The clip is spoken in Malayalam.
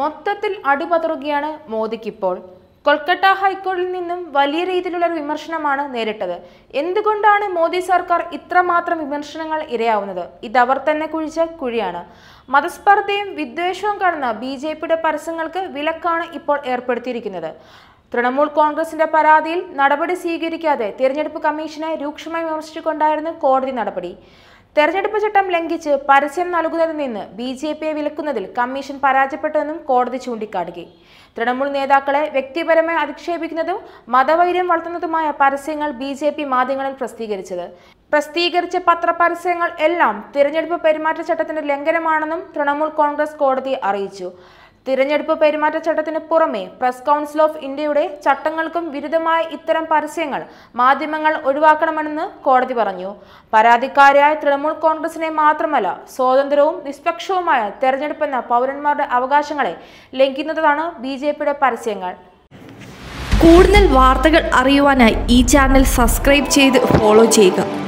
മൊത്തത്തിൽ അടുപതറുകയാണ് മോദിക്കിപ്പോൾ കൊൽക്കത്ത ഹൈക്കോടതിയിൽ നിന്നും വലിയ രീതിയിലുള്ള ഒരു വിമർശനമാണ് നേരിട്ടത് എന്തുകൊണ്ടാണ് മോദി സർക്കാർ ഇത്രമാത്രം വിമർശനങ്ങൾ ഇരയാവുന്നത് ഇതവർ തന്നെ കുഴിച്ച കുഴിയാണ് മതസ്പർദ്ധയും വിദ്വേഷവും കാണുന്ന ബി ജെ പിയുടെ പരസ്യങ്ങൾക്ക് വിലക്കാണ് ഇപ്പോൾ ഏർപ്പെടുത്തിയിരിക്കുന്നത് തൃണമൂൽ കോൺഗ്രസിന്റെ പരാതിയിൽ നടപടി സ്വീകരിക്കാതെ തിരഞ്ഞെടുപ്പ് കമ്മീഷനെ രൂക്ഷമായി വിമർശിച്ചുകൊണ്ടായിരുന്നു കോടതി നടപടി തെരഞ്ഞെടുപ്പ് ചട്ടം ലംഘിച്ച് പരസ്യം നൽകുന്നതിൽ നിന്ന് ബി ജെ പിയെ വിലക്കുന്നതിൽ കമ്മീഷൻ പരാജയപ്പെട്ടുവെന്നും കോടതി ചൂണ്ടിക്കാട്ടുകി തൃണമൂൽ നേതാക്കളെ വ്യക്തിപരമായി അധിക്ഷേപിക്കുന്നതും മതവൈര്യം വളർത്തുന്നതുമായ പരസ്യങ്ങൾ ബി ജെ പി മാധ്യമങ്ങളിൽ പ്രസിദ്ധീകരിച്ചത് പ്രസിദ്ധീകരിച്ച പത്രപരസ്യങ്ങൾ എല്ലാം തിരഞ്ഞെടുപ്പ് പെരുമാറ്റച്ചട്ടത്തിന്റെ ലംഘനമാണെന്നും തൃണമൂൽ കോൺഗ്രസ് കോടതി അറിയിച്ചു തിരഞ്ഞെടുപ്പ് പെരുമാറ്റച്ചട്ടത്തിന് പുറമെ പ്രസ് കൗൺസിൽ ഓഫ് ഇന്ത്യയുടെ ചട്ടങ്ങൾക്കും വിരുദ്ധമായ ഇത്തരം പരസ്യങ്ങൾ മാധ്യമങ്ങൾ ഒഴിവാക്കണമെന്ന് കോടതി പറഞ്ഞു പരാതിക്കാരായ തൃണമൂൽ കോൺഗ്രസിനെ മാത്രമല്ല സ്വതന്ത്രവും നിഷ്പക്ഷവുമായ തെരഞ്ഞെടുപ്പെന്ന പൗരന്മാരുടെ അവകാശങ്ങളെ ലംഘിക്കുന്നതാണ് ബി ജെ പിയുടെ പരസ്യങ്ങൾ കൂടുതൽ വാർത്തകൾ അറിയുവാനായി ഈ ചാനൽ സബ്സ്ക്രൈബ് ചെയ്ത് ഫോളോ ചെയ്യുക